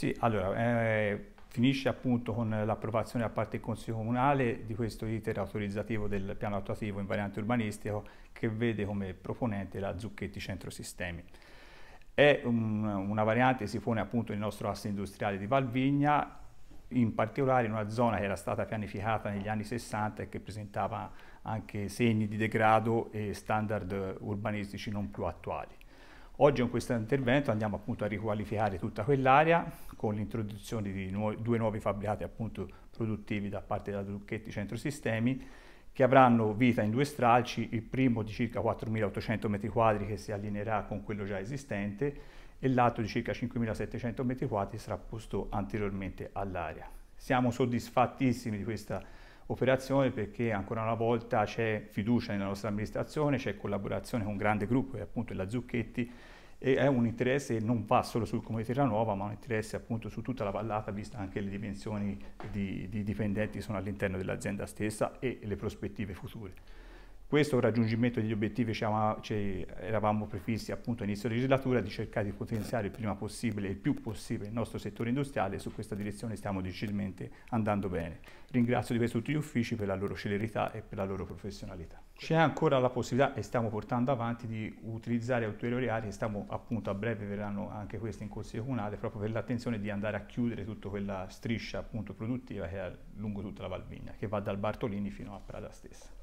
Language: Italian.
Sì, allora, eh, finisce appunto con l'approvazione da parte del Consiglio Comunale di questo iter autorizzativo del piano attuativo in variante urbanistico che vede come proponente la Zucchetti Centrosistemi. È un, una variante che si pone appunto nel nostro asse industriale di Valvigna, in particolare in una zona che era stata pianificata negli anni 60 e che presentava anche segni di degrado e standard urbanistici non più attuali. Oggi in questo intervento andiamo appunto a riqualificare tutta quell'area con l'introduzione di nu due nuovi fabbricati appunto produttivi da parte della Ducchetti Centrosistemi che avranno vita in due stralci, il primo di circa 4.800 m2 che si allineerà con quello già esistente e l'altro di circa 5.700 m2 sarà posto anteriormente all'area. Siamo soddisfattissimi di questa operazione perché ancora una volta c'è fiducia nella nostra amministrazione, c'è collaborazione con un grande gruppo che è appunto la Zucchetti e è un interesse che non va solo sul Comune di Terranuova ma un interesse appunto su tutta la vallata vista anche le dimensioni di, di dipendenti che sono all'interno dell'azienda stessa e le prospettive future. Questo raggiungimento degli obiettivi ci, ci eravamo prefissi appunto all'inizio della legislatura di cercare di potenziare il prima possibile e il più possibile il nostro settore industriale e su questa direzione stiamo decisamente andando bene. Ringrazio di questo tutti gli uffici per la loro celerità e per la loro professionalità. C'è ancora la possibilità e stiamo portando avanti di utilizzare ulteriori aree, stiamo appunto a breve verranno anche queste in Consiglio Comunale proprio per l'attenzione di andare a chiudere tutta quella striscia appunto produttiva che è lungo tutta la Valvigna, che va dal Bartolini fino a Prada stessa.